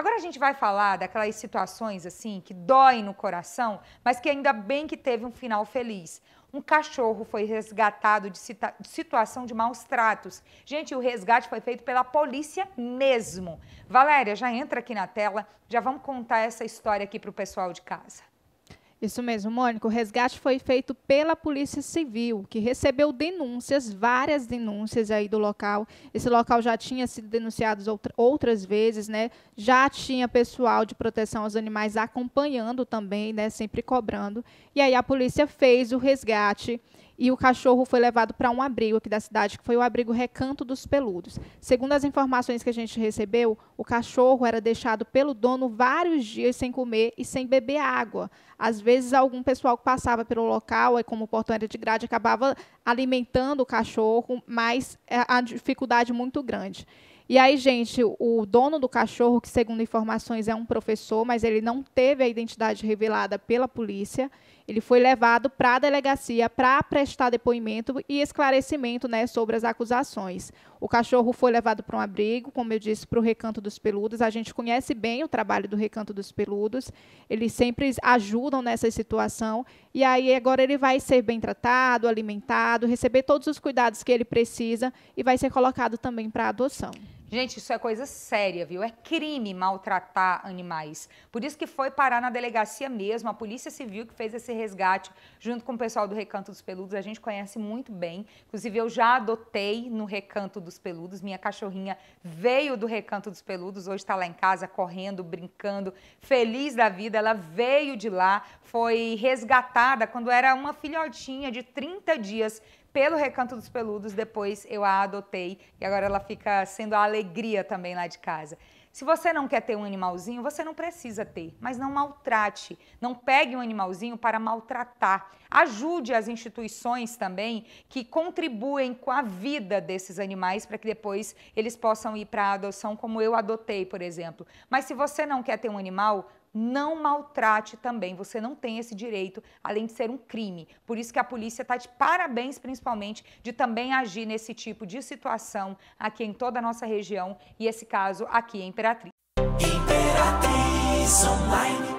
Agora a gente vai falar daquelas situações assim que doem no coração, mas que ainda bem que teve um final feliz. Um cachorro foi resgatado de, situação de maus tratos. Gente, o resgate foi feito pela polícia mesmo. Valéria, já entra aqui na tela, já vamos contar essa história aqui para o pessoal de casa. Isso mesmo, Mônica. O resgate foi feito pela Polícia Civil, que recebeu denúncias, várias denúncias aí do local. Esse local já tinha sido denunciado outras vezes, né? Já tinha pessoal de proteção aos animais acompanhando também, né? Sempre cobrando. E aí a polícia fez o resgate e o cachorro foi levado para um abrigo aqui da cidade, que foi o abrigo Recanto dos Peludos. Segundo as informações que a gente recebeu, o cachorro era deixado pelo dono vários dias sem comer e sem beber água. Às vezes, algum pessoal que passava pelo local, e como o portão era de grade, acabava alimentando o cachorro, mas é, a dificuldade muito grande. E aí, gente, o dono do cachorro, que segundo informações é um professor, mas ele não teve a identidade revelada pela polícia, ele foi levado para a delegacia para prestar depoimento e esclarecimento né, sobre as acusações. O cachorro foi levado para um abrigo, como eu disse, para o Recanto dos Peludos. A gente conhece bem o trabalho do Recanto dos Peludos, eles sempre ajudam nessa situação. E aí, agora ele vai ser bem tratado, alimentado, receber todos os cuidados que ele precisa e vai ser colocado também para adoção. Gente, isso é coisa séria, viu? É crime maltratar animais. Por isso que foi parar na delegacia mesmo, a Polícia Civil que fez esse resgate junto com o pessoal do Recanto dos Peludos. A gente conhece muito bem. Inclusive, eu já adotei no Recanto dos Peludos. Minha cachorrinha veio do Recanto dos Peludos, hoje está lá em casa correndo, brincando, feliz da vida. Ela veio de lá, foi resgatada quando era uma filhotinha de 30 dias pelo Recanto dos Peludos, depois eu a adotei e agora ela fica sendo a alegria também lá de casa. Se você não quer ter um animalzinho, você não precisa ter, mas não maltrate, não pegue um animalzinho para maltratar. Ajude as instituições também que contribuem com a vida desses animais para que depois eles possam ir para a adoção, como eu adotei, por exemplo. Mas se você não quer ter um animal, não maltrate também. Você não tem esse direito, além de ser um crime. Por isso que a polícia está de parabéns, principalmente, de também agir nesse tipo de situação aqui em toda a nossa região e esse caso aqui em Imperatriz. Imperatriz Online.